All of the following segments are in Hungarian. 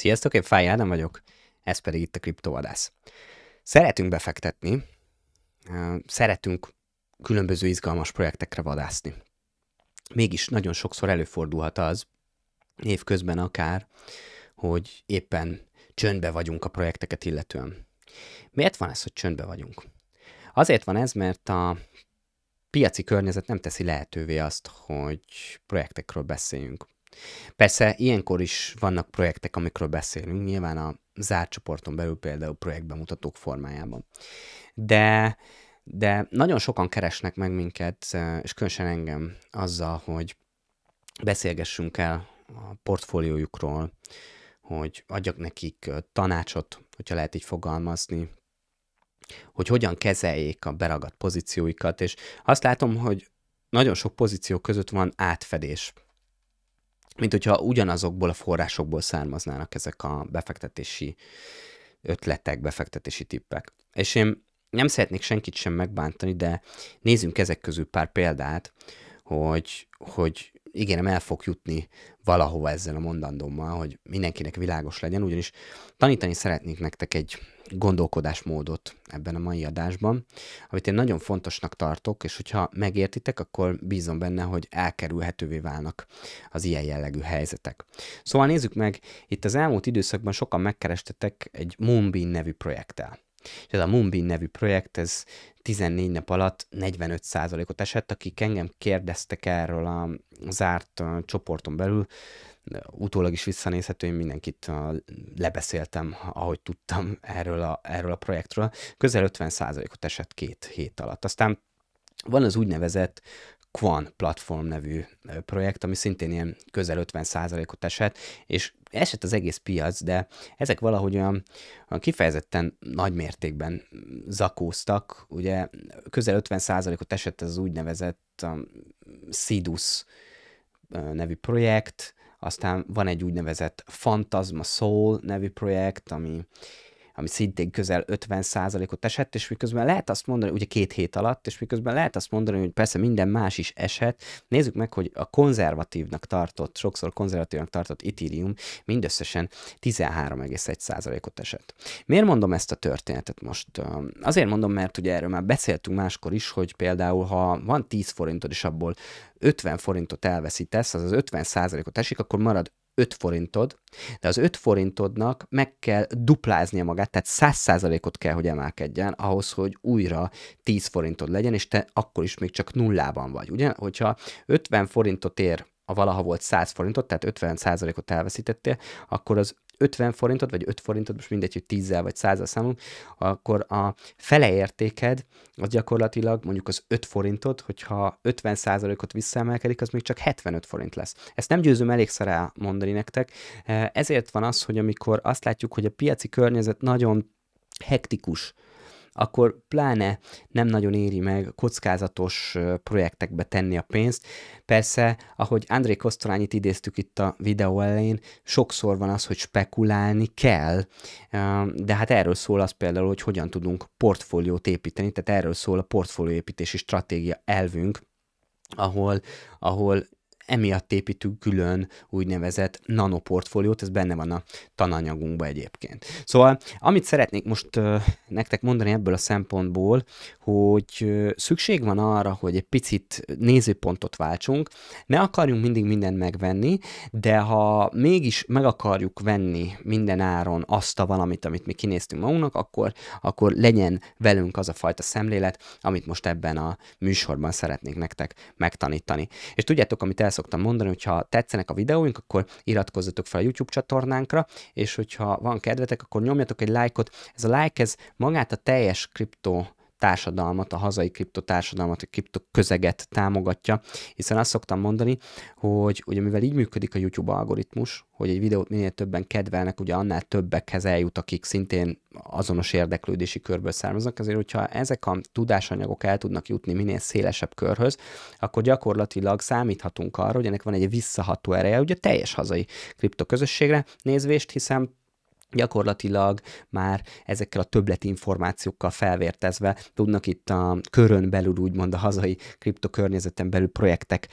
Sziasztok, én Fáj Ádám vagyok, ez pedig itt a Kriptovadász. Szeretünk befektetni, szeretünk különböző izgalmas projektekre vadászni. Mégis nagyon sokszor előfordulhat az, évközben akár, hogy éppen csöndbe vagyunk a projekteket illetően. Miért van ez, hogy csöndbe vagyunk? Azért van ez, mert a piaci környezet nem teszi lehetővé azt, hogy projektekről beszéljünk. Persze ilyenkor is vannak projektek, amikről beszélünk, nyilván a zárt csoporton belül például projektbemutatók formájában. De, de nagyon sokan keresnek meg minket, eh, és különösen engem azzal, hogy beszélgessünk el a portfóliójukról, hogy adjak nekik eh, tanácsot, hogyha lehet így fogalmazni, hogy hogyan kezeljék a beragadt pozícióikat, és azt látom, hogy nagyon sok pozíció között van átfedés mint hogyha ugyanazokból a forrásokból származnának ezek a befektetési ötletek, befektetési tippek. És én nem szeretnék senkit sem megbántani, de nézzünk ezek közül pár példát, hogy, hogy igen, el fog jutni valahova ezzel a mondandómmal, hogy mindenkinek világos legyen, ugyanis tanítani szeretnék nektek egy gondolkodásmódot ebben a mai adásban, amit én nagyon fontosnak tartok, és hogyha megértitek, akkor bízom benne, hogy elkerülhetővé válnak az ilyen jellegű helyzetek. Szóval nézzük meg, itt az elmúlt időszakban sokan megkerestetek egy Moonbeam nevű projekttel. És ez a Moonbeam nevű projekt, ez 14 nap alatt 45%-ot esett, akik engem kérdeztek erről a zárt csoporton belül, utólag is visszanézhető, én mindenkit lebeszéltem, ahogy tudtam erről a, erről a projektről. Közel 50%-ot esett két hét alatt. Aztán van az úgynevezett Quan platform nevű projekt, ami szintén ilyen közel 50%-ot esett, és esett az egész piac, de ezek valahogy olyan, olyan kifejezetten nagy mértékben mm, zakóztak. Ugye közel 50%-ot esett az úgynevezett um, Sidus nevű projekt, aztán van egy úgynevezett Phantasma Soul nevű projekt, ami ami szintén közel 50%-ot esett, és miközben lehet azt mondani, ugye két hét alatt, és miközben lehet azt mondani, hogy persze minden más is esett, nézzük meg, hogy a konzervatívnak tartott, sokszor konzervatívnak tartott Ethereum mindösszesen 13,1%-ot esett. Miért mondom ezt a történetet most? Azért mondom, mert ugye erről már beszéltünk máskor is, hogy például ha van 10 forintod, és abból 50 forintot elveszítesz, az az 50 ot esik, akkor marad 5 forintod, de az 5 forintodnak meg kell dupláznia magát, tehát 100%-ot kell, hogy emelkedjen ahhoz, hogy újra 10 forintod legyen, és te akkor is még csak nullában vagy. Ugye, hogyha 50 forintot ér a valaha volt 100 forintot, tehát 50%-ot elveszítettél, akkor az 50 forintot, vagy 5 forintot, most mindegy, hogy 10 vagy 100 számunk, akkor a fele értéked, az gyakorlatilag mondjuk az 5 forintot, hogyha 50%-ot visszaemelkedik, az még csak 75 forint lesz. Ezt nem győzöm elég elégszer mondani nektek, eh, ezért van az, hogy amikor azt látjuk, hogy a piaci környezet nagyon hektikus, akkor pláne nem nagyon éri meg kockázatos projektekbe tenni a pénzt. Persze, ahogy André Kosztolányit idéztük itt a videó elején, sokszor van az, hogy spekulálni kell, de hát erről szól az például, hogy hogyan tudunk portfóliót építeni, tehát erről szól a portfólióépítési stratégia elvünk, ahol, ahol emiatt építünk külön úgynevezett nanoportfóliót, ez benne van a tananyagunkban egyébként. Szóval, amit szeretnék most nektek mondani ebből a szempontból, hogy szükség van arra, hogy egy picit nézőpontot váltsunk, ne akarjunk mindig mindent megvenni, de ha mégis meg akarjuk venni minden áron azt a valamit, amit mi kinéztünk magunknak, akkor, akkor legyen velünk az a fajta szemlélet, amit most ebben a műsorban szeretnék nektek megtanítani. És tudjátok, amit el szoktam mondani, hogy ha tetszenek a videóink, akkor iratkozzatok fel a YouTube csatornánkra, és hogyha van kedvetek, akkor nyomjatok egy lájkot. Ez a like, ez magát a teljes kriptó társadalmat, a hazai kriptotársadalmat, a közeget támogatja, hiszen azt szoktam mondani, hogy ugye mivel így működik a YouTube algoritmus, hogy egy videót minél többen kedvelnek, ugye annál többekhez eljut, akik szintén azonos érdeklődési körből származnak, ezért hogyha ezek a tudásanyagok el tudnak jutni minél szélesebb körhöz, akkor gyakorlatilag számíthatunk arra, hogy ennek van egy visszaható ereje, ugye teljes hazai kriptoközösségre nézvést, hiszen gyakorlatilag már ezekkel a többleti információkkal felvértezve tudnak itt a körön belül, úgymond a hazai kriptokörnyezeten belül projektek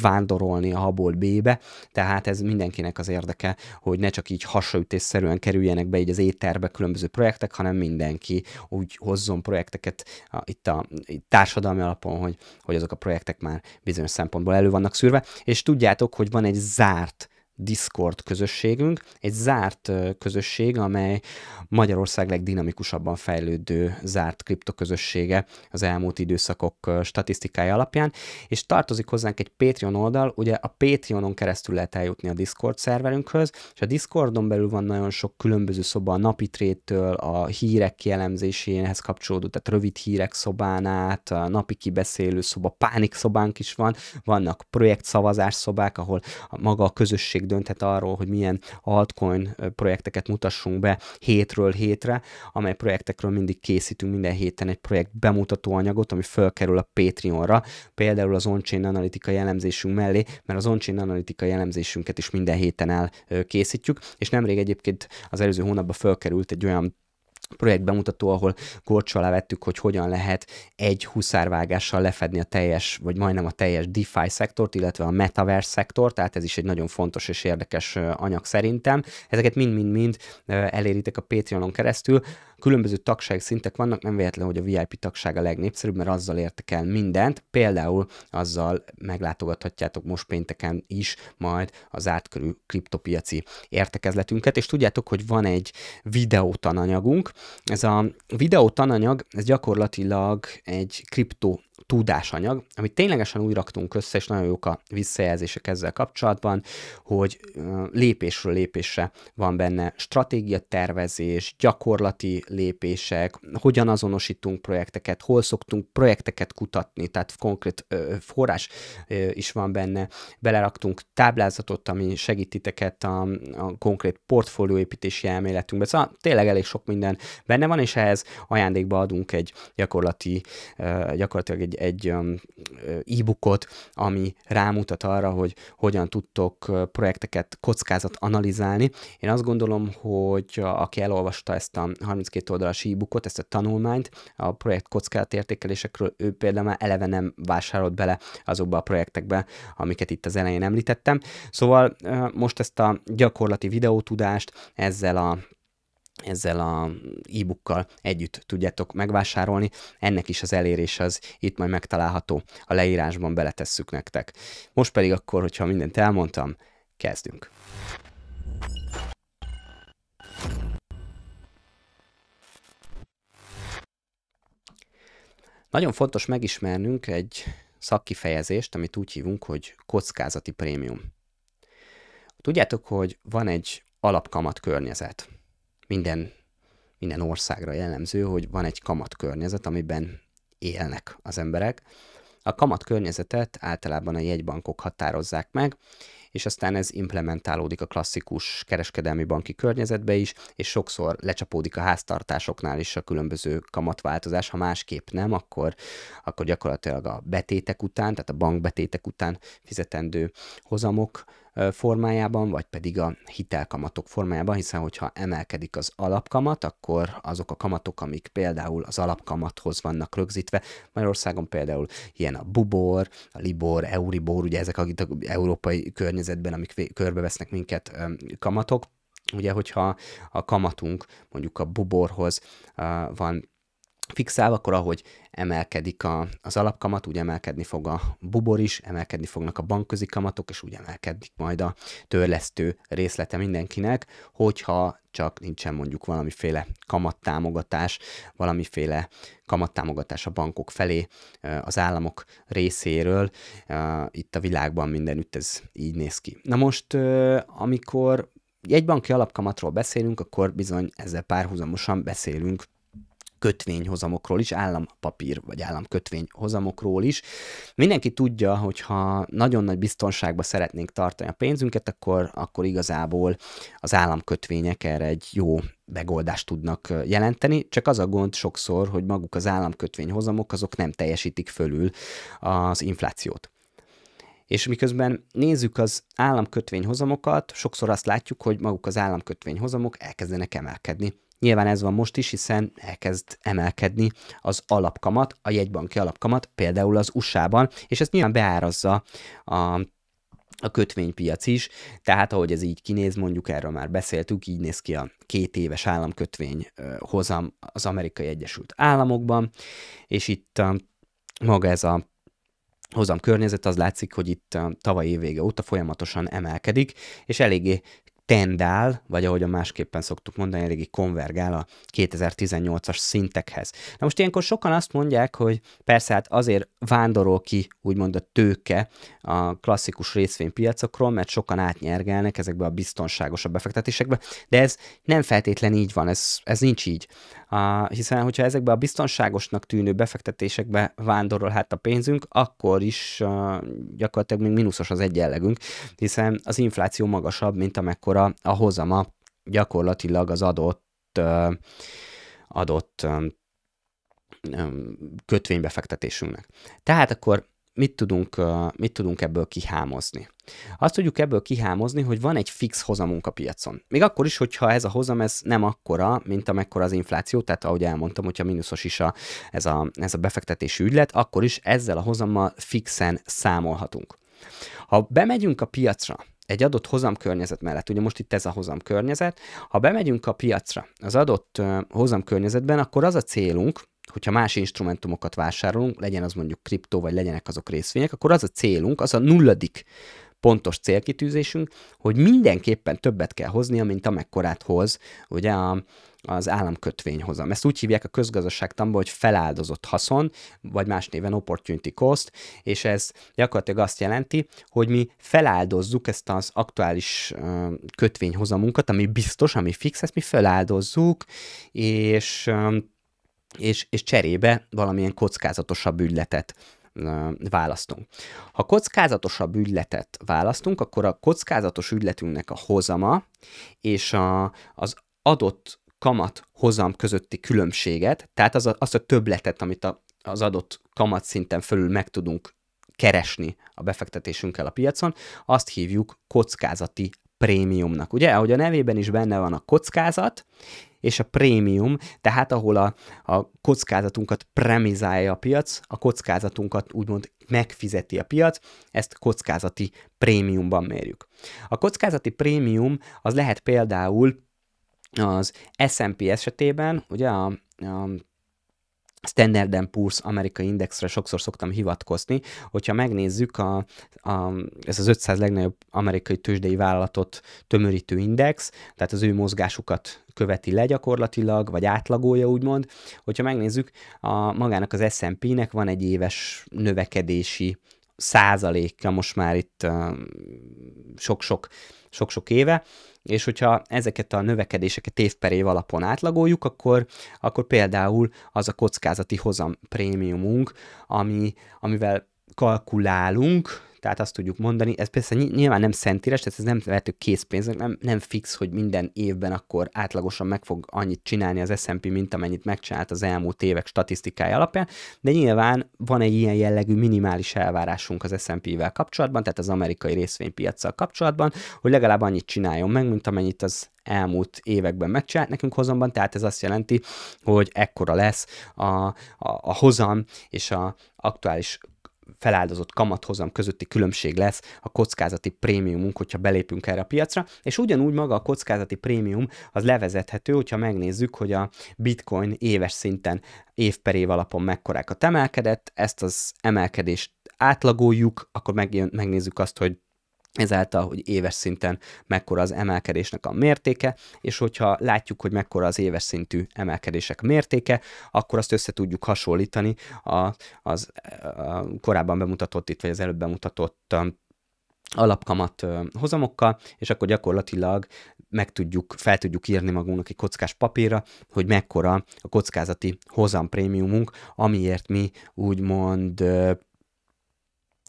vándorolni a habol B-be, tehát ez mindenkinek az érdeke, hogy ne csak így hasraütésszerűen kerüljenek be így az éterbe különböző projektek, hanem mindenki úgy hozzon projekteket a, itt a itt társadalmi alapon, hogy, hogy azok a projektek már bizonyos szempontból elő vannak szűrve, és tudjátok, hogy van egy zárt Discord közösségünk, egy zárt közösség, amely Magyarország legdinamikusabban fejlődő zárt kriptoközössége az elmúlt időszakok statisztikája alapján, és tartozik hozzánk egy Patreon oldal, ugye a Patreonon keresztül lehet eljutni a Discord szerverünkhöz, és a Discordon belül van nagyon sok különböző szoba a napi trédtől, a hírek kielemzéséhez kapcsolódó, tehát rövid hírek szobán át, a napi kibeszélő szoba, pánik szobánk is van, vannak projektszavazás szobák, ahol a maga a közösség cég dönthet arról, hogy milyen altcoin projekteket mutassunk be hétről hétre, amely projektekről mindig készítünk minden héten egy projekt bemutató anyagot, ami fölkerül a Patreonra, például az on-chain analitika jellemzésünk mellé, mert az on-chain analitika jellemzésünket is minden héten el készítjük, és nemrég egyébként az előző hónapban fölkerült egy olyan projektbemutató, ahol gorcs alá vettük, hogy hogyan lehet egy huszárvágással lefedni a teljes, vagy majdnem a teljes DeFi szektort, illetve a metaverse szektor, tehát ez is egy nagyon fontos és érdekes anyag szerintem. Ezeket mind-mind-mind eléritek a Patreonon keresztül különböző szintek vannak, nem véletlen, hogy a VIP tagság a legnépszerűbb, mert azzal értek el mindent, például azzal meglátogathatjátok most pénteken is majd az átkörű kriptopiaci értekezletünket, és tudjátok, hogy van egy videótananyagunk, ez a videótananyag, ez gyakorlatilag egy kripto tudásanyag, amit ténylegesen úgy raktunk össze, és nagyon jók a visszajelzések ezzel kapcsolatban, hogy lépésről lépésre van benne stratégia, tervezés, gyakorlati lépések, hogyan azonosítunk projekteket, hol szoktunk projekteket kutatni, tehát konkrét forrás is van benne, beleraktunk táblázatot, ami segítiteket a, a konkrét portfólióépítési elméletünkbe, szóval tényleg elég sok minden benne van, és ehhez ajándékba adunk egy gyakorlati, gyakorlatilag egy, egy um, e-bookot, ami rámutat arra, hogy hogyan tudtok projekteket kockázat analizálni. Én azt gondolom, hogy aki elolvasta ezt a 32 oldalas e-bookot, ezt a tanulmányt, a projekt értékelésekről, ő például már eleve nem vásárolt bele azokba a projektekbe, amiket itt az elején említettem. Szóval most ezt a gyakorlati videótudást ezzel a ezzel a e-bookkal együtt tudjátok megvásárolni. Ennek is az elérés az itt majd megtalálható, a leírásban beletesszük nektek. Most pedig akkor, hogyha mindent elmondtam, kezdünk. Nagyon fontos megismernünk egy szakkifejezést, amit úgy hívunk, hogy kockázati prémium. Tudjátok, hogy van egy alapkamat környezet minden, minden országra jellemző, hogy van egy kamatkörnyezet, amiben élnek az emberek. A kamatkörnyezetet általában a jegybankok határozzák meg, és aztán ez implementálódik a klasszikus kereskedelmi banki környezetbe is, és sokszor lecsapódik a háztartásoknál is a különböző kamatváltozás, ha másképp nem, akkor, akkor gyakorlatilag a betétek után, tehát a bankbetétek után fizetendő hozamok formájában, vagy pedig a hitelkamatok formájában, hiszen hogyha emelkedik az alapkamat, akkor azok a kamatok, amik például az alapkamathoz vannak rögzítve, Magyarországon például ilyen a Bubor, a Libor, Euribor, ugye ezek a európai környezetben, amik körbevesznek minket kamatok, Ugye, hogyha a kamatunk mondjuk a buborhoz van fixál, akkor ahogy emelkedik a, az alapkamat, úgy emelkedni fog a bubor is, emelkedni fognak a bankközi kamatok, és úgy emelkedik majd a törlesztő részlete mindenkinek, hogyha csak nincsen mondjuk valamiféle kamattámogatás, valamiféle kamattámogatás a bankok felé, az államok részéről. Itt a világban mindenütt ez így néz ki. Na most, amikor egy banki alapkamatról beszélünk, akkor bizony ezzel párhuzamosan beszélünk kötvényhozamokról is, állampapír vagy államkötvényhozamokról is. Mindenki tudja, hogy ha nagyon nagy biztonságba szeretnénk tartani a pénzünket, akkor, akkor igazából az államkötvények erre egy jó megoldást tudnak jelenteni, csak az a gond sokszor, hogy maguk az államkötvényhozamok azok nem teljesítik fölül az inflációt. És miközben nézzük az államkötvényhozamokat, sokszor azt látjuk, hogy maguk az államkötvényhozamok elkezdenek emelkedni. Nyilván ez van most is, hiszen elkezd emelkedni az alapkamat, a jegybanki alapkamat, például az USA-ban, és ezt nyilván beárazza a a kötvénypiac is, tehát ahogy ez így kinéz, mondjuk erről már beszéltük, így néz ki a két éves államkötvény hozam az Amerikai Egyesült Államokban, és itt maga ez a hozam környezet, az látszik, hogy itt tavaly évvége óta folyamatosan emelkedik, és eléggé tendál, vagy ahogy a másképpen szoktuk mondani, eléggé konvergál a 2018-as szintekhez. Na most ilyenkor sokan azt mondják, hogy persze hát azért vándorol ki úgymond a tőke a klasszikus részvénypiacokról, mert sokan átnyergelnek ezekbe a biztonságosabb befektetésekbe, de ez nem feltétlen így van, ez, ez nincs így a, hiszen hogyha ezekbe a biztonságosnak tűnő befektetésekbe vándorolhat a pénzünk, akkor is a, gyakorlatilag még mínuszos az egyenlegünk, hiszen az infláció magasabb, mint amekkora a hozama gyakorlatilag az adott adott kötvénybefektetésünknek. Tehát akkor mit tudunk, mit tudunk ebből kihámozni? Azt tudjuk ebből kihámozni, hogy van egy fix hozamunk a piacon. Még akkor is, hogyha ez a hozam ez nem akkora, mint amekkora az infláció, tehát ahogy elmondtam, hogyha mínuszos is a, ez, a, ez a befektetési ügylet, akkor is ezzel a hozammal fixen számolhatunk. Ha bemegyünk a piacra, egy adott hozamkörnyezet mellett, ugye most itt ez a hozamkörnyezet, ha bemegyünk a piacra az adott hozamkörnyezetben, akkor az a célunk, hogyha más instrumentumokat vásárolunk, legyen az mondjuk kriptó, vagy legyenek azok részvények, akkor az a célunk, az a nulladik pontos célkitűzésünk, hogy mindenképpen többet kell hoznia, mint amekkorát hoz ugye a, az államkötvényhozam. Ezt úgy hívják a közgazdaságtanban, hogy feláldozott haszon, vagy más néven opportunity cost, és ez gyakorlatilag azt jelenti, hogy mi feláldozzuk ezt az aktuális kötvényhozamunkat, ami biztos, ami fix, ezt mi feláldozzuk, és és, és cserébe valamilyen kockázatosabb ügyletet választunk. Ha kockázatosabb ügyletet választunk, akkor a kockázatos ügyletünknek a hozama és a, az adott kamat hozam közötti különbséget, tehát az a, azt a többletet, amit a, az adott kamat szinten fölül meg tudunk keresni a befektetésünkkel a piacon, azt hívjuk kockázati prémiumnak. Ugye, ahogy a nevében is benne van a kockázat, és a prémium, tehát ahol a, a kockázatunkat premizálja a piac, a kockázatunkat úgymond megfizeti a piac, ezt kockázati prémiumban mérjük. A kockázati prémium az lehet például az S&P esetében, ugye a, a Standard Poor's amerikai indexre sokszor szoktam hivatkozni, hogyha megnézzük a, a, ez az 500 legnagyobb amerikai tőzsdei vállalatot tömörítő index, tehát az ő mozgásukat követi le gyakorlatilag, vagy átlagolja úgymond. Hogyha megnézzük, a magának az S&P-nek van egy éves növekedési százaléka most már itt sok-sok sok-sok éve, és hogyha ezeket a növekedéseket évper év alapon átlagoljuk, akkor, akkor például az a kockázati hozam prémiumunk, ami, amivel kalkulálunk, tehát azt tudjuk mondani, ez persze nyilván nem szentírás, tehát ez nem lehető készpénznek, nem, nem fix, hogy minden évben akkor átlagosan meg fog annyit csinálni az S&P, mint amennyit megcsinált az elmúlt évek statisztikája alapján, de nyilván van egy ilyen jellegű minimális elvárásunk az S&P-vel kapcsolatban, tehát az amerikai részvénypiacsal kapcsolatban, hogy legalább annyit csináljon meg, mint amennyit az elmúlt években megcsinált nekünk hozamban, tehát ez azt jelenti, hogy ekkora lesz a, a, a hozam és a aktuális feláldozott kamathozam közötti különbség lesz a kockázati prémiumunk, hogyha belépünk erre a piacra, és ugyanúgy maga a kockázati prémium az levezethető, hogyha megnézzük, hogy a bitcoin éves szinten év per év alapon mekkorákat emelkedett, ezt az emelkedést átlagoljuk, akkor megjön, megnézzük azt, hogy ezáltal, hogy éves szinten mekkora az emelkedésnek a mértéke, és hogyha látjuk, hogy mekkora az éves szintű emelkedések mértéke, akkor azt össze tudjuk hasonlítani a, az a korábban bemutatott itt, vagy az előbb bemutatott um, alapkamat hozamokkal, és akkor gyakorlatilag meg tudjuk, fel tudjuk írni magunknak egy kockás papírra, hogy mekkora a kockázati hozamprémiumunk, amiért mi úgymond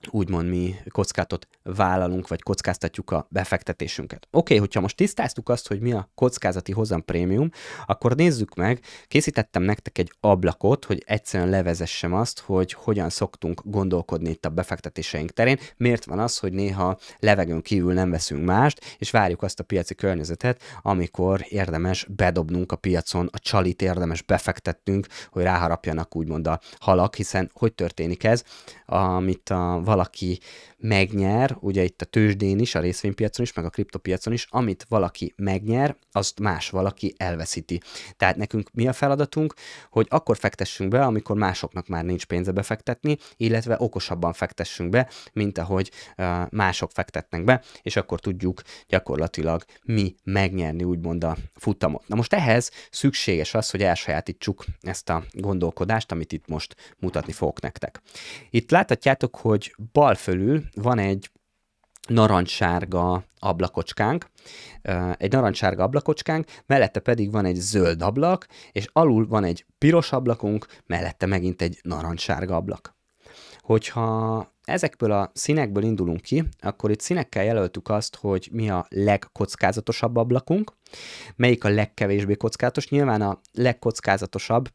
úgymond mi kockátot vállalunk, vagy kockáztatjuk a befektetésünket. Oké, okay, hogyha most tisztáztuk azt, hogy mi a kockázati hozam prémium, akkor nézzük meg, készítettem nektek egy ablakot, hogy egyszerűen levezessem azt, hogy hogyan szoktunk gondolkodni itt a befektetéseink terén, miért van az, hogy néha levegőn kívül nem veszünk mást, és várjuk azt a piaci környezetet, amikor érdemes bedobnunk a piacon, a csalit érdemes befektetnünk, hogy ráharapjanak úgymond a halak, hiszen hogy történik ez, amit a valaki megnyer, ugye itt a tőzsdén is, a részvénypiacon is, meg a kriptopiacon is, amit valaki megnyer, azt más valaki elveszíti. Tehát nekünk mi a feladatunk, hogy akkor fektessünk be, amikor másoknak már nincs pénze befektetni, illetve okosabban fektessünk be, mint ahogy uh, mások fektetnek be, és akkor tudjuk gyakorlatilag mi megnyerni úgymond a futamot. Na most ehhez szükséges az, hogy elsajátítsuk ezt a gondolkodást, amit itt most mutatni fogok nektek. Itt láthatjátok, hogy bal fölül van egy narancssárga ablakocskánk, egy narancssárga ablakocskánk, mellette pedig van egy zöld ablak, és alul van egy piros ablakunk, mellette megint egy narancssárga ablak. Hogyha ezekből a színekből indulunk ki, akkor itt színekkel jelöltük azt, hogy mi a legkockázatosabb ablakunk, melyik a legkevésbé kockázatos. Nyilván a legkockázatosabb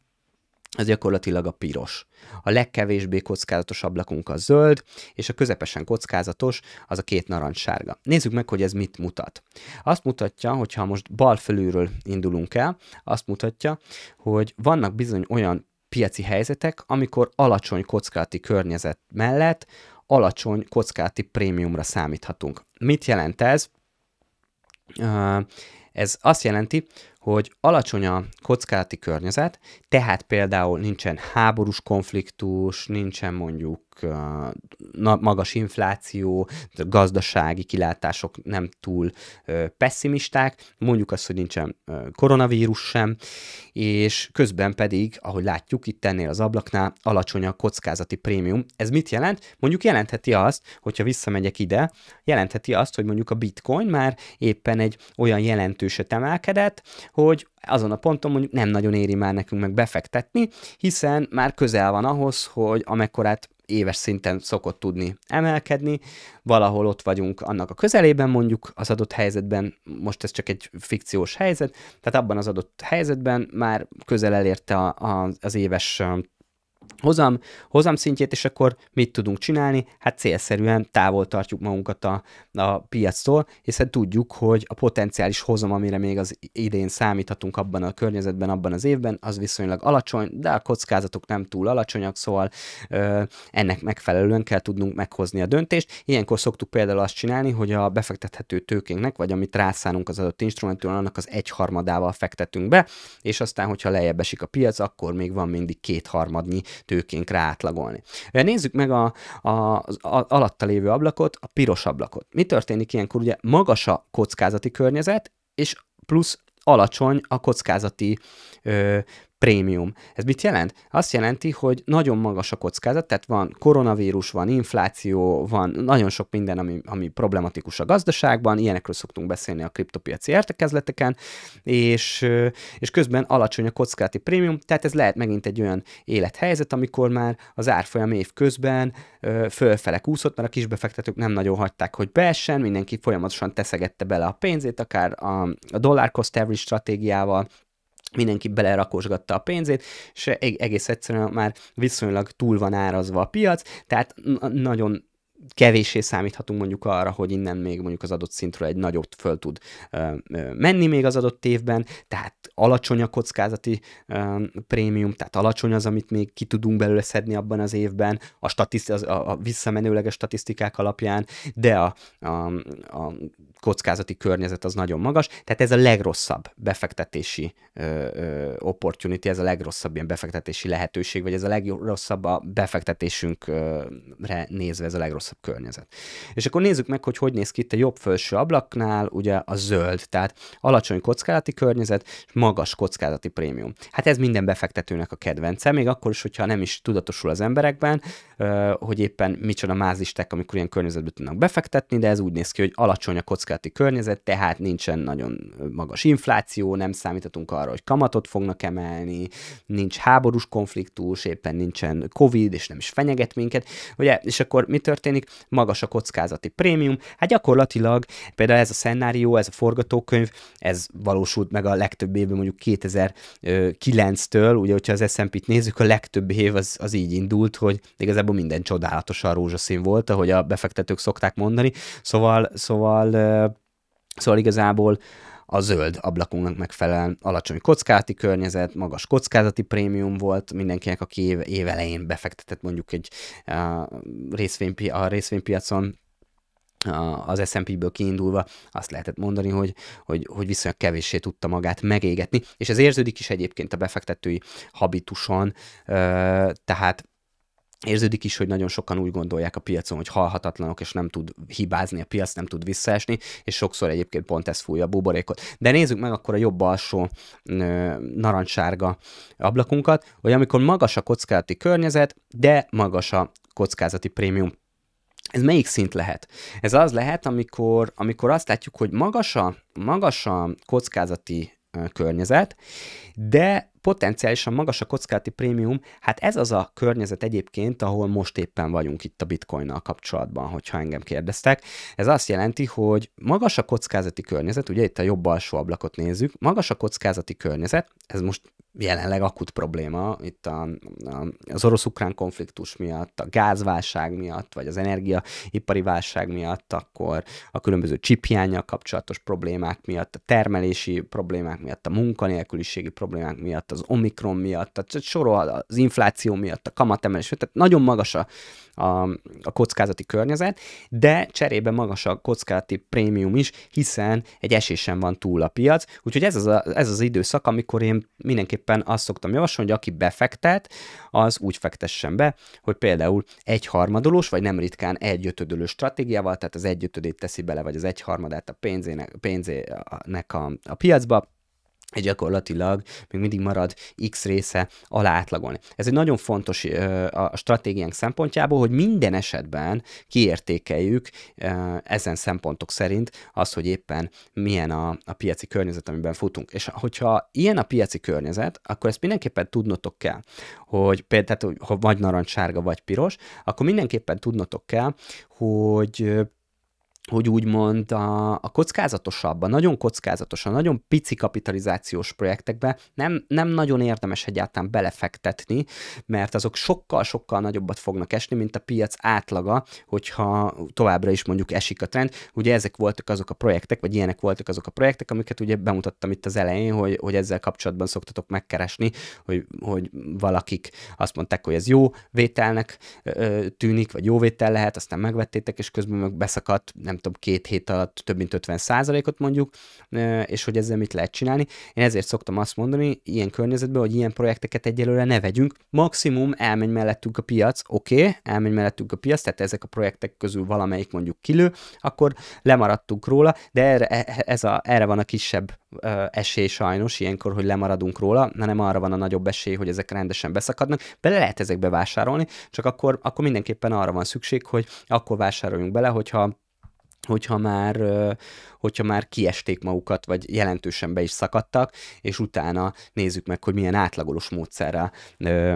az gyakorlatilag a piros. A legkevésbé kockázatos ablakunk a zöld, és a közepesen kockázatos az a két narancssárga. Nézzük meg, hogy ez mit mutat. Azt mutatja, hogyha most bal fölülről indulunk el, azt mutatja, hogy vannak bizony olyan piaci helyzetek, amikor alacsony kockázati környezet mellett alacsony kockázati prémiumra számíthatunk. Mit jelent ez? Ez azt jelenti, hogy alacsony a kockáti környezet, tehát például nincsen háborús konfliktus, nincsen mondjuk magas infláció, gazdasági kilátások nem túl pessimisták, mondjuk azt, hogy nincsen koronavírus sem, és közben pedig, ahogy látjuk itt ennél az ablaknál, alacsony a kockázati prémium. Ez mit jelent? Mondjuk jelentheti azt, hogyha visszamegyek ide, jelentheti azt, hogy mondjuk a bitcoin már éppen egy olyan jelentőset emelkedett, hogy azon a ponton mondjuk nem nagyon éri már nekünk meg befektetni, hiszen már közel van ahhoz, hogy amekkorát éves szinten szokott tudni emelkedni, valahol ott vagyunk annak a közelében mondjuk az adott helyzetben, most ez csak egy fikciós helyzet, tehát abban az adott helyzetben már közel elérte a, a, az éves um, hozam, hozam szintjét, és akkor mit tudunk csinálni? Hát célszerűen távol tartjuk magunkat a, a piactól, hiszen tudjuk, hogy a potenciális hozam, amire még az idén számíthatunk abban a környezetben, abban az évben, az viszonylag alacsony, de a kockázatok nem túl alacsonyak, szóval ö, ennek megfelelően kell tudnunk meghozni a döntést. Ilyenkor szoktuk például azt csinálni, hogy a befektethető tőkénknek, vagy amit rászánunk az adott instrumentum, annak az egyharmadával fektetünk be, és aztán, hogyha lejjebb esik a piac, akkor még van mindig kétharmadnyi tőkénk ráátlagolni. De nézzük meg a, a, az alatta lévő ablakot, a piros ablakot. Mi történik ilyenkor? Ugye magas a kockázati környezet, és plusz alacsony a kockázati ö, prémium. Ez mit jelent? Azt jelenti, hogy nagyon magas a kockázat, tehát van koronavírus, van infláció, van nagyon sok minden, ami, ami problematikus a gazdaságban, ilyenekről szoktunk beszélni a kriptopiaci értekezleteken, és, és közben alacsony a kockázati prémium, tehát ez lehet megint egy olyan élethelyzet, amikor már az árfolyam év közben fölfele kúszott, mert a kisbefektetők nem nagyon hagyták, hogy beessen, mindenki folyamatosan teszegette bele a pénzét, akár a, a dollar cost average stratégiával, mindenki belerakosgatta a pénzét, és e-, egész egyszerűen már viszonylag túl van árazva a piac, tehát nagyon kevéssé számíthatunk mondjuk arra, hogy innen még mondjuk az adott szintről egy nagyot föl tud ö, ö, menni még az adott évben, tehát alacsony a kockázati ö, prémium, tehát alacsony az, amit még ki tudunk belőle szedni abban az évben, a, statiszti- az, a, a visszamenőleges statisztikák alapján, de a, a, a kockázati környezet az nagyon magas, tehát ez a legrosszabb befektetési ö, ö, opportunity, ez a legrosszabb ilyen befektetési lehetőség, vagy ez a legrosszabb a befektetésünkre nézve, ez a legrosszabb rosszabb környezet. És akkor nézzük meg, hogy hogy néz ki itt a jobb felső ablaknál, ugye a zöld, tehát alacsony kockázati környezet, és magas kockázati prémium. Hát ez minden befektetőnek a kedvence, még akkor is, hogyha nem is tudatosul az emberekben, hogy éppen micsoda mázistek, amikor ilyen környezetbe tudnak befektetni, de ez úgy néz ki, hogy alacsony a kockázati környezet, tehát nincsen nagyon magas infláció, nem számíthatunk arra, hogy kamatot fognak emelni, nincs háborús konfliktus, éppen nincsen covid, és nem is fenyeget minket. Ugye, és akkor mi történik? történik, magas a kockázati prémium, hát gyakorlatilag például ez a szenárió, ez a forgatókönyv, ez valósult meg a legtöbb évben mondjuk 2009-től, ugye hogyha az S&P-t nézzük, a legtöbb év az, az így indult, hogy igazából minden csodálatosan rózsaszín volt, ahogy a befektetők szokták mondani, szóval, szóval, szóval igazából a zöld ablakunknak megfelel alacsony kockázati környezet, magas kockázati prémium volt mindenkinek, aki év, év elején befektetett mondjuk egy a részvénypi, a részvénypiacon, az S&P-ből kiindulva azt lehetett mondani, hogy, hogy, hogy viszonylag kevéssé tudta magát megégetni, és ez érződik is egyébként a befektetői habituson, tehát érződik is, hogy nagyon sokan úgy gondolják a piacon, hogy halhatatlanok, és nem tud hibázni a piac, nem tud visszaesni, és sokszor egyébként pont ez fújja a buborékot. De nézzük meg akkor a jobb alsó ö, narancsárga ablakunkat, hogy amikor magas a kockázati környezet, de magas a kockázati prémium. Ez melyik szint lehet? Ez az lehet, amikor, amikor azt látjuk, hogy magas a, magas a kockázati környezet, de potenciálisan magas a kockázati prémium, hát ez az a környezet egyébként, ahol most éppen vagyunk itt a bitcoinnal kapcsolatban, hogyha engem kérdeztek. Ez azt jelenti, hogy magas a kockázati környezet, ugye itt a jobb alsó ablakot nézzük, magas a kockázati környezet, ez most jelenleg akut probléma, itt a, a, az orosz-ukrán konfliktus miatt, a gázválság miatt, vagy az energiaipari válság miatt, akkor a különböző csiphiányjal kapcsolatos problémák miatt, a termelési problémák miatt, a munkanélküliségi problémák miatt, miatt, az Omikron miatt, tehát sorol az infláció miatt, a kamatemelés, tehát nagyon magas a, a, a kockázati környezet, de cserébe magas a kockázati prémium is, hiszen egy esésen van túl a piac, úgyhogy ez az, a, ez az időszak, amikor én mindenképpen azt szoktam javasolni, hogy aki befektet, az úgy fektessen be, hogy például egyharmadolós, vagy nem ritkán egy stratégiával, tehát az egyötödét teszi bele, vagy az egyharmadát a pénzének, pénzének a, a piacba, egy gyakorlatilag még mindig marad X része alá átlagolni. Ez egy nagyon fontos a stratégiánk szempontjából, hogy minden esetben kiértékeljük ezen szempontok szerint azt, hogy éppen milyen a, a piaci környezet, amiben futunk. És hogyha ilyen a piaci környezet, akkor ezt mindenképpen tudnotok kell, hogy például, ha vagy narancssárga, vagy piros, akkor mindenképpen tudnotok kell, hogy hogy úgymond a, a kockázatosabb, a nagyon kockázatos, a nagyon pici kapitalizációs projektekbe nem, nem nagyon érdemes egyáltalán belefektetni, mert azok sokkal-sokkal nagyobbat fognak esni, mint a piac átlaga, hogyha továbbra is mondjuk esik a trend. Ugye ezek voltak azok a projektek, vagy ilyenek voltak azok a projektek, amiket ugye bemutattam itt az elején, hogy, hogy ezzel kapcsolatban szoktatok megkeresni, hogy, hogy valakik azt mondták, hogy ez jó vételnek tűnik, vagy jó vétel lehet, aztán megvettétek, és közben meg beszakadt, nem tudom, két hét alatt több mint 50 ot mondjuk, és hogy ezzel mit lehet csinálni. Én ezért szoktam azt mondani, ilyen környezetben, hogy ilyen projekteket egyelőre ne vegyünk. Maximum elmegy mellettünk a piac, oké, okay, elmegy mellettünk a piac, tehát ezek a projektek közül valamelyik mondjuk kilő, akkor lemaradtunk róla, de erre, e, e, ez a, erre van a kisebb esély sajnos ilyenkor, hogy lemaradunk róla, hanem arra van a nagyobb esély, hogy ezek rendesen beszakadnak. Bele lehet ezekbe vásárolni, csak akkor, akkor mindenképpen arra van szükség, hogy akkor vásároljunk bele, hogyha hogyha már, hogyha már kiesték magukat, vagy jelentősen be is szakadtak, és utána nézzük meg, hogy milyen átlagolós módszerrel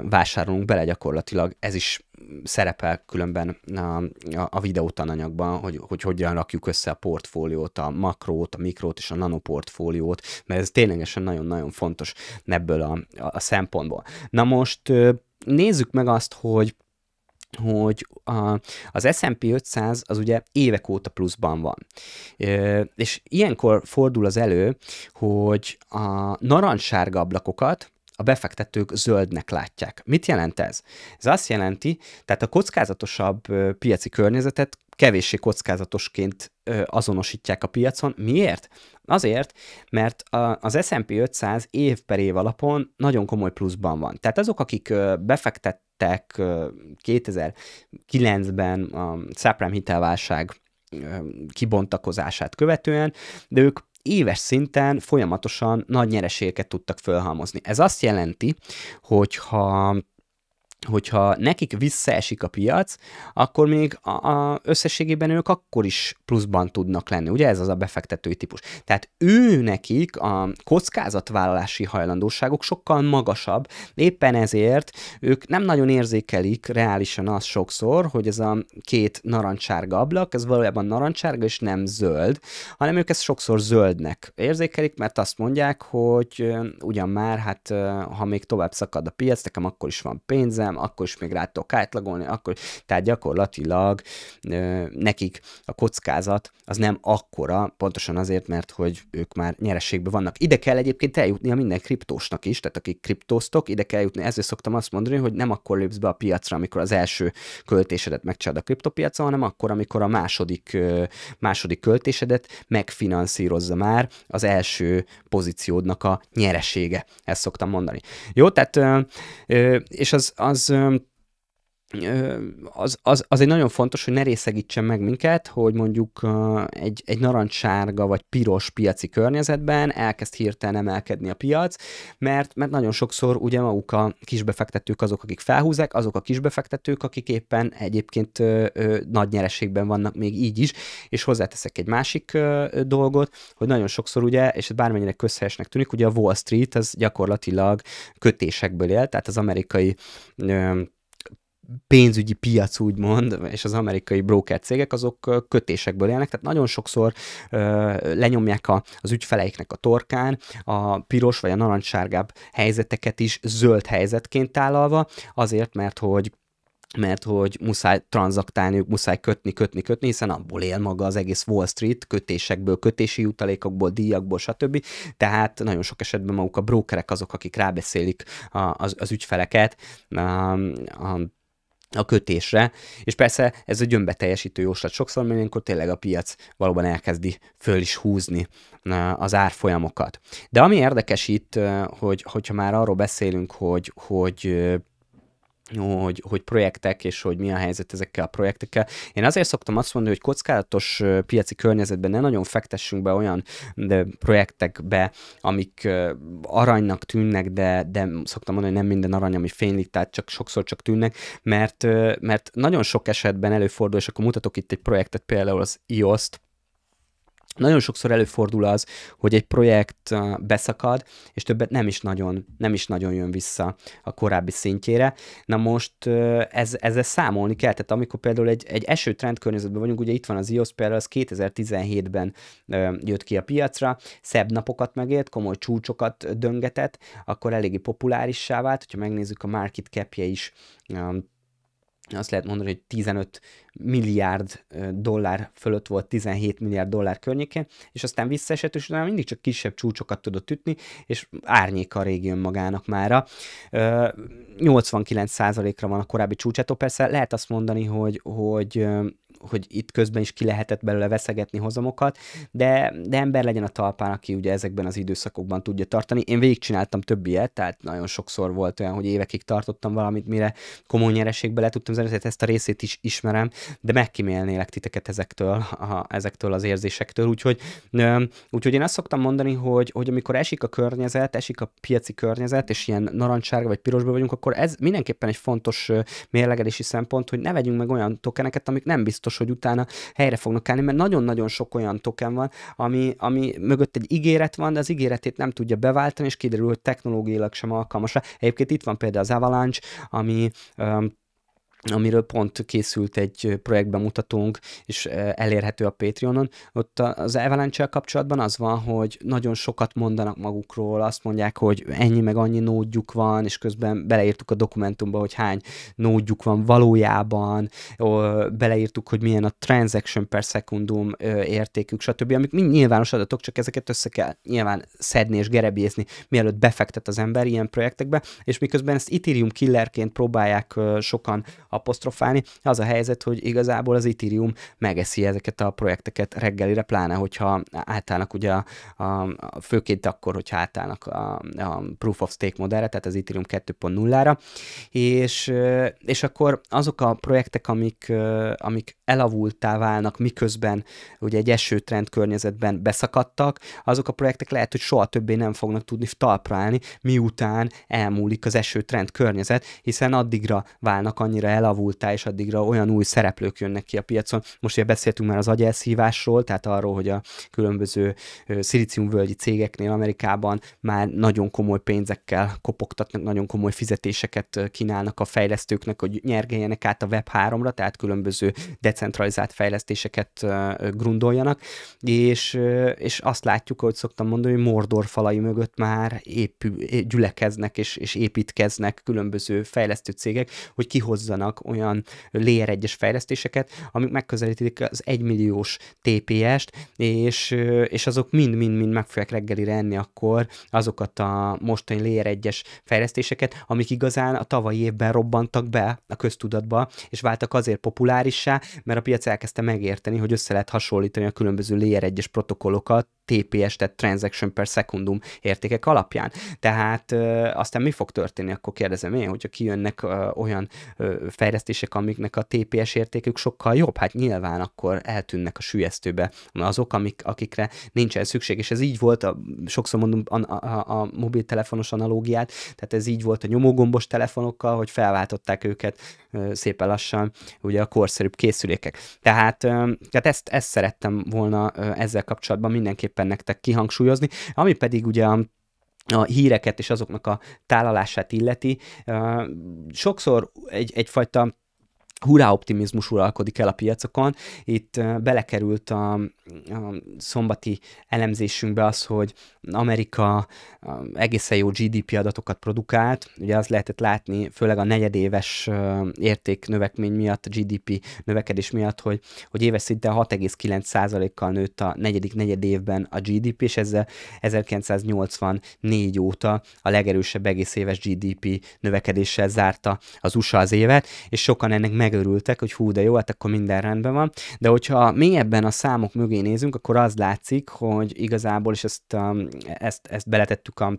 vásárolunk bele gyakorlatilag. Ez is szerepel különben a, a, a videótananyagban, hogy, hogy hogyan rakjuk össze a portfóliót, a makrót, a mikrót és a nanoportfóliót, mert ez ténylegesen nagyon-nagyon fontos ebből a, a szempontból. Na most nézzük meg azt, hogy hogy a, az S&P 500 az ugye évek óta pluszban van. E, és ilyenkor fordul az elő, hogy a narancssárga ablakokat a befektetők zöldnek látják. Mit jelent ez? Ez azt jelenti, tehát a kockázatosabb piaci környezetet kevéssé kockázatosként azonosítják a piacon. Miért? Azért, mert az S&P 500 év per év alapon nagyon komoly pluszban van. Tehát azok, akik befektet, elkezdtek 2009-ben a subprime hitelválság kibontakozását követően, de ők éves szinten folyamatosan nagy nyereségeket tudtak fölhalmozni. Ez azt jelenti, hogy ha hogyha nekik visszaesik a piac, akkor még a, a összességében ők akkor is pluszban tudnak lenni. Ugye ez az a befektetői típus. Tehát ő nekik a kockázatvállalási hajlandóságok sokkal magasabb, éppen ezért ők nem nagyon érzékelik reálisan azt sokszor, hogy ez a két narancsárga ablak, ez valójában narancsárga és nem zöld, hanem ők ezt sokszor zöldnek érzékelik, mert azt mondják, hogy ugyan már, hát ha még tovább szakad a piac, nekem akkor is van pénzem, nem, akkor is még rá tudok átlagolni, akkor, tehát gyakorlatilag ö, nekik a kockázat az nem akkora, pontosan azért, mert hogy ők már nyerességben vannak. Ide kell egyébként eljutni a minden kriptósnak is, tehát akik kriptóztok, ide kell jutni. Ezért szoktam azt mondani, hogy nem akkor lépsz be a piacra, amikor az első költésedet megcsinálod a kriptopiacra, hanem akkor, amikor a második, második költésedet megfinanszírozza már az első pozíciódnak a nyeresége. Ezt szoktam mondani. Jó, tehát és az, az um, az, az, az egy nagyon fontos, hogy ne részegítsen meg minket, hogy mondjuk egy, egy narancssárga vagy piros piaci környezetben elkezd hirtelen emelkedni a piac, mert, mert nagyon sokszor ugye maguk a kisbefektetők azok, akik felhúzák, azok a kisbefektetők, akik éppen egyébként nagy nyereségben vannak még így is, és hozzáteszek egy másik dolgot, hogy nagyon sokszor ugye, és bármennyire közhelyesnek tűnik, ugye a Wall Street az gyakorlatilag kötésekből él, tehát az amerikai pénzügyi piac úgymond, és az amerikai broker cégek, azok kötésekből élnek, tehát nagyon sokszor ö, lenyomják a, az ügyfeleiknek a torkán a piros vagy a narancssárgább helyzeteket is zöld helyzetként tálalva, azért, mert hogy mert hogy muszáj tranzaktálniuk, muszáj kötni, kötni, kötni, hiszen abból él maga az egész Wall Street, kötésekből, kötési jutalékokból, díjakból, stb. Tehát nagyon sok esetben maguk a brókerek azok, akik rábeszélik az, az ügyfeleket a, a a kötésre, és persze ez egy önbeteljesítő jóslat sokszor, mert ilyenkor tényleg a piac valóban elkezdi föl is húzni az árfolyamokat. De ami érdekes itt, hogy, hogyha már arról beszélünk, hogy, hogy hogy, hogy projektek, és hogy mi a helyzet ezekkel a projektekkel. Én azért szoktam azt mondani, hogy kockázatos piaci környezetben ne nagyon fektessünk be olyan de projektekbe, amik aranynak tűnnek, de, de szoktam mondani, hogy nem minden arany, ami fénylik, tehát csak sokszor csak tűnnek, mert, mert nagyon sok esetben előfordul, és akkor mutatok itt egy projektet, például az iost. Nagyon sokszor előfordul az, hogy egy projekt uh, beszakad, és többet nem is nagyon, nem is nagyon jön vissza a korábbi szintjére. Na most uh, ez, ezzel számolni kell, tehát amikor például egy, egy esőtrend környezetben vagyunk, ugye itt van az iOS például, az 2017-ben jött ki a piacra, szebb napokat megélt, komoly csúcsokat döngetett, akkor eléggé populárissá vált, hogyha megnézzük a market cap is um, azt lehet mondani, hogy 15 milliárd dollár fölött volt, 17 milliárd dollár környéke, és aztán visszaesett, és utána mindig csak kisebb csúcsokat tudott ütni, és árnyéka a régi önmagának mára. 89%-ra van a korábbi csúcsától, persze lehet azt mondani, hogy, hogy hogy itt közben is ki lehetett belőle veszegetni hozamokat, de, de ember legyen a talpán, aki ugye ezekben az időszakokban tudja tartani. Én végigcsináltam több ilyet, tehát nagyon sokszor volt olyan, hogy évekig tartottam valamit, mire komoly nyereségbe le tudtam zenni, ezt a részét is ismerem, de megkímélnélek titeket ezektől, a, ezektől az érzésektől, úgyhogy, ö, úgyhogy én azt szoktam mondani, hogy, hogy amikor esik a környezet, esik a piaci környezet, és ilyen narancsárga vagy pirosba vagyunk, akkor ez mindenképpen egy fontos mérlegelési szempont, hogy ne vegyünk meg olyan tokeneket, amik nem biztos, biztos, hogy utána helyre fognak állni, mert nagyon-nagyon sok olyan token van, ami, ami mögött egy ígéret van, de az ígéretét nem tudja beváltani, és kiderül, hogy technológiailag sem alkalmas Egyébként itt van például az Avalanche, ami um, amiről pont készült egy projektbemutatónk, és elérhető a Patreonon. Ott az avalanche kapcsolatban az van, hogy nagyon sokat mondanak magukról, azt mondják, hogy ennyi meg annyi nódjuk van, és közben beleírtuk a dokumentumba, hogy hány nódjuk van valójában, beleírtuk, hogy milyen a transaction per secundum értékük, stb., amik mind nyilvános adatok, csak ezeket össze kell nyilván szedni és gerebézni, mielőtt befektet az ember ilyen projektekbe, és miközben ezt Ethereum killerként próbálják sokan apostrofálni. Az a helyzet, hogy igazából az Ethereum megeszi ezeket a projekteket reggelire, pláne hogyha átállnak ugye a, a, a főként akkor, hogyha átállnak a, a Proof of Stake modellre, tehát az Ethereum 2.0-ra, és, és akkor azok a projektek, amik, amik elavultá válnak, miközben ugye egy esőtrend környezetben beszakadtak, azok a projektek lehet, hogy soha többé nem fognak tudni talpra állni, miután elmúlik az esőtrend környezet, hiszen addigra válnak annyira el elavultál, és addigra olyan új szereplők jönnek ki a piacon. Most ugye beszéltünk már az agyelszívásról, tehát arról, hogy a különböző szilíciumvölgyi cégeknél Amerikában már nagyon komoly pénzekkel kopogtatnak, nagyon komoly fizetéseket kínálnak a fejlesztőknek, hogy nyergeljenek át a Web3-ra, tehát különböző decentralizált fejlesztéseket grundoljanak, és, és azt látjuk, hogy szoktam mondani, hogy Mordor falai mögött már épül, gyülekeznek és, és építkeznek különböző fejlesztő cégek, hogy kihozzanak vannak olyan Layer 1 fejlesztéseket, amik megközelítik az 1 milliós TPS-t, és, és azok mind-mind-mind meg fogják reggeli renni akkor azokat a mostani Layer 1 fejlesztéseket, amik igazán a tavalyi évben robbantak be a köztudatba, és váltak azért populárissá, mert a piac elkezdte megérteni, hogy össze lehet hasonlítani a különböző Layer 1 protokollokat, TPS, tehát Transaction per Secundum értékek alapján. Tehát ö, aztán mi fog történni, akkor kérdezem én, hogyha kijönnek ö, olyan ö, fejlesztések, amiknek a TPS értékük sokkal jobb, hát nyilván akkor eltűnnek a sülyeztőbe azok, amik, akikre nincsen szükség, és ez így volt, a, sokszor mondom a, a, a mobiltelefonos analógiát, tehát ez így volt a nyomógombos telefonokkal, hogy felváltották őket szépen lassan ugye a korszerűbb készülékek. Tehát, tehát ezt, ezt szerettem volna ezzel kapcsolatban mindenképpen nektek kihangsúlyozni, ami pedig ugye a a híreket és azoknak a tálalását illeti. Sokszor egy, egyfajta hurrá optimizmus uralkodik el a piacokon. Itt belekerült a, a szombati elemzésünkbe az, hogy Amerika egészen jó GDP adatokat produkált, ugye az lehetett látni, főleg a negyedéves érték növekmény miatt, GDP növekedés miatt, hogy, hogy éves szinten 6,9%-kal nőtt a negyedik negyed évben a GDP, és ezzel 1984 óta a legerősebb egész éves GDP növekedéssel zárta az USA az évet, és sokan ennek meg megörültek, hogy hú, de jó, hát akkor minden rendben van. De hogyha mélyebben a számok mögé nézünk, akkor az látszik, hogy igazából, és ezt, um, ezt, ezt beletettük a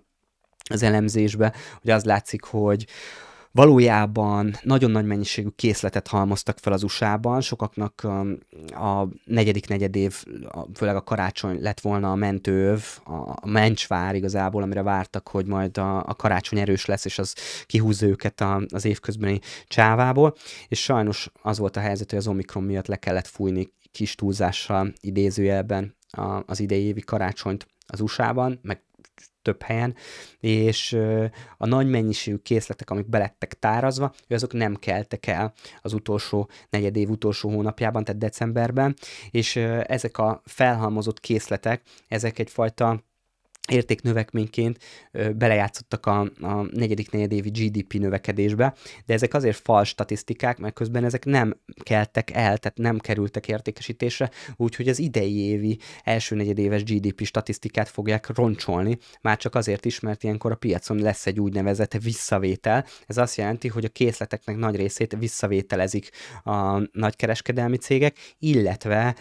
az elemzésbe, hogy az látszik, hogy Valójában nagyon nagy mennyiségű készletet halmoztak fel az USA-ban, sokaknak um, a negyedik negyedév, főleg a karácsony lett volna a mentőv, a mencsvár igazából, amire vártak, hogy majd a, a karácsony erős lesz, és az kihúzza őket a, az évközbeni csávából, és sajnos az volt a helyzet, hogy az Omikron miatt le kellett fújni kis túlzással idézőjelben az idei évi karácsonyt az USA-ban, meg több helyen, és a nagy mennyiségű készletek, amik belettek tárazva, azok nem keltek el az utolsó negyed év utolsó hónapjában, tehát decemberben, és ezek a felhalmozott készletek, ezek egyfajta értéknövekményként belejátszottak a, a negyedik negyedévi GDP növekedésbe, de ezek azért fals statisztikák, mert közben ezek nem keltek el, tehát nem kerültek értékesítésre, úgyhogy az idei évi első negyedéves GDP statisztikát fogják roncsolni, már csak azért is, mert ilyenkor a piacon lesz egy úgynevezett visszavétel. Ez azt jelenti, hogy a készleteknek nagy részét visszavételezik a nagykereskedelmi cégek, illetve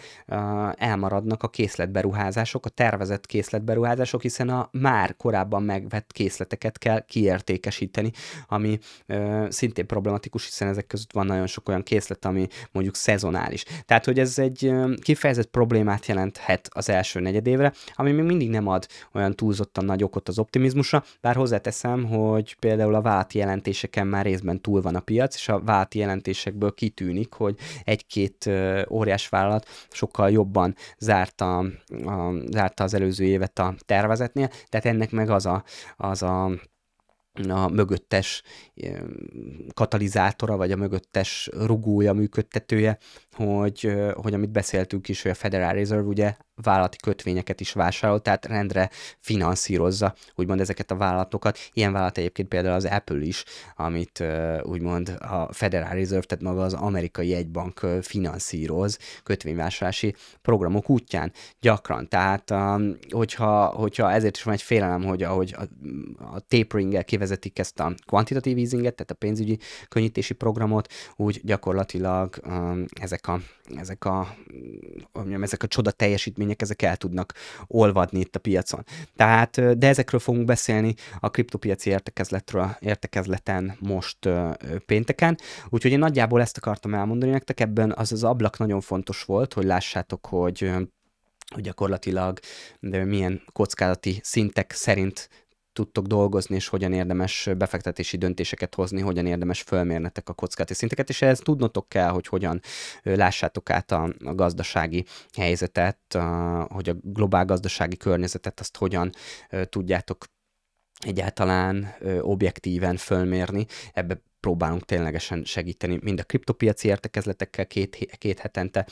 elmaradnak a készletberuházások, a tervezett készletberuházások, hiszen a már korábban megvett készleteket kell kiértékesíteni, ami ö, szintén problematikus, hiszen ezek között van nagyon sok olyan készlet, ami mondjuk szezonális. Tehát, hogy ez egy ö, kifejezett problémát jelenthet az első negyedévre, ami még mindig nem ad olyan túlzottan nagy okot az optimizmusra, bár hozzáteszem, hogy például a válti jelentéseken már részben túl van a piac, és a válti jelentésekből kitűnik, hogy egy-két óriás vállalat sokkal jobban zárta, a, zárta az előző évet a tervezet szervezetnél, tehát ennek meg az a, az a a mögöttes katalizátora, vagy a mögöttes rugója, működtetője, hogy, hogy amit beszéltünk is, hogy a Federal Reserve ugye vállalati kötvényeket is vásárol, tehát rendre finanszírozza úgymond ezeket a vállalatokat. Ilyen vállalat egyébként például az Apple is, amit úgymond a Federal Reserve, tehát maga az amerikai egybank finanszíroz kötvényvásárlási programok útján gyakran. Tehát hogyha, hogyha ezért is van egy félelem, hogy ahogy a, a tapering kivezetik ezt a quantitative easinget, tehát a pénzügyi könnyítési programot, úgy gyakorlatilag ezek a, ezek a, mondjam, ezek a csoda teljesítmények eredmények, ezek el tudnak olvadni itt a piacon. Tehát, de ezekről fogunk beszélni a kriptopiaci értekezletről, értekezleten most pénteken, úgyhogy én nagyjából ezt akartam elmondani nektek, ebben az az ablak nagyon fontos volt, hogy lássátok, hogy hogy gyakorlatilag de milyen kockázati szintek szerint tudtok dolgozni, és hogyan érdemes befektetési döntéseket hozni, hogyan érdemes fölmérnetek a kockázati szinteket, és ehhez tudnotok kell, hogy hogyan lássátok át a, a gazdasági helyzetet, a, hogy a globál gazdasági környezetet azt hogyan tudjátok egyáltalán ö, objektíven fölmérni. Ebbe próbálunk ténylegesen segíteni, mind a kriptopiaci értekezletekkel két, két hetente,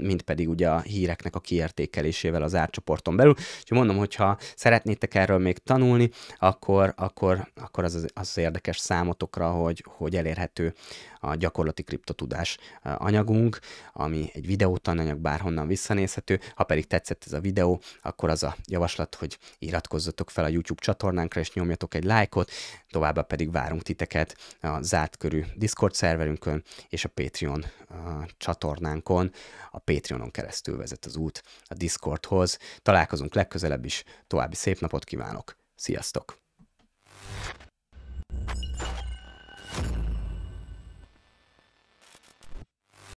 mind pedig ugye a híreknek a kiértékelésével az árcsoporton belül. Úgyhogy mondom, hogyha szeretnétek erről még tanulni, akkor, akkor, akkor az, az, az érdekes számotokra, hogy, hogy elérhető a gyakorlati kriptotudás eh, anyagunk, ami egy videótananyag bárhonnan visszanézhető. Ha pedig tetszett ez a videó, akkor az a javaslat, hogy iratkozzatok fel a YouTube csatornánkra, és nyomjatok egy lájkot, továbbá pedig várunk titeket a zárt körű Discord szerverünkön és a Patreon eh, csatornánkon, a Patreonon keresztül vezet az út a Discordhoz. Találkozunk legközelebb is, további szép napot kívánok! Sziasztok!